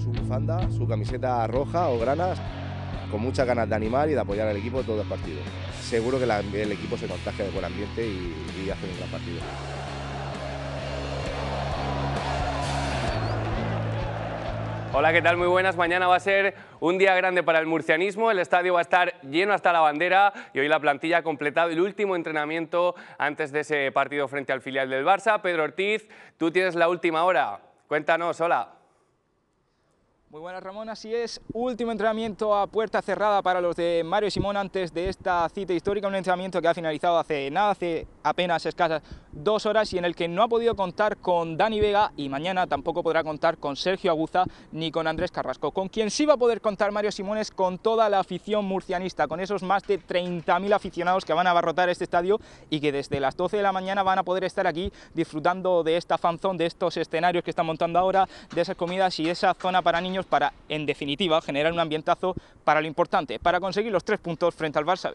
su bufanda, su camiseta roja o granas, con muchas ganas de animar y de apoyar al equipo todo el partido. Seguro que el equipo se contagia de buen ambiente y, y hace un gran partido. Hola, ¿qué tal? Muy buenas. Mañana va a ser un día grande para el murcianismo. El estadio va a estar lleno hasta la bandera y hoy la plantilla ha completado el último entrenamiento antes de ese partido frente al filial del Barça. Pedro Ortiz, tú tienes la última hora. Cuéntanos, hola. Muy buenas Ramón, así es, último entrenamiento a puerta cerrada para los de Mario y Simón antes de esta cita histórica, un entrenamiento que ha finalizado hace nada, hace apenas escasas dos horas y en el que no ha podido contar con Dani Vega y mañana tampoco podrá contar con Sergio Aguza ni con Andrés Carrasco. Con quien sí va a poder contar Mario Simones con toda la afición murcianista, con esos más de 30.000 aficionados que van a abarrotar este estadio y que desde las 12 de la mañana van a poder estar aquí disfrutando de esta fanzón, de estos escenarios que están montando ahora, de esas comidas y de esa zona para niños para, en definitiva, generar un ambientazo para lo importante, para conseguir los tres puntos frente al Barça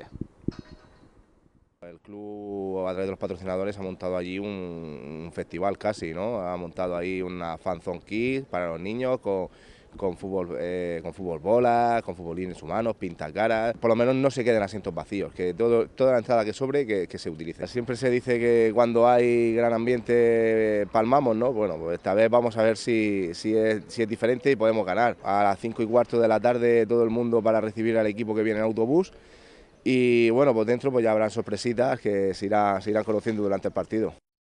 el club, a través de los patrocinadores, ha montado allí un, festival casi, ¿no? Ha montado ahí una zone kids para los niños con, fútbol, eh, con fútbol bola, con futbolines humanos, caras. Por lo menos no se queden asientos vacíos, que todo, toda la entrada que sobre que, se utilice. Siempre se dice que cuando hay gran ambiente eh, palmamos, ¿no? Bueno, pues esta vez vamos a ver si, si, es, si es diferente y podemos ganar. A las 5 y cuarto de la tarde todo el mundo para recibir al equipo que viene en autobús. Y bueno, pues dentro pues ya habrán sorpresitas que se se irán conociendo durante el partido.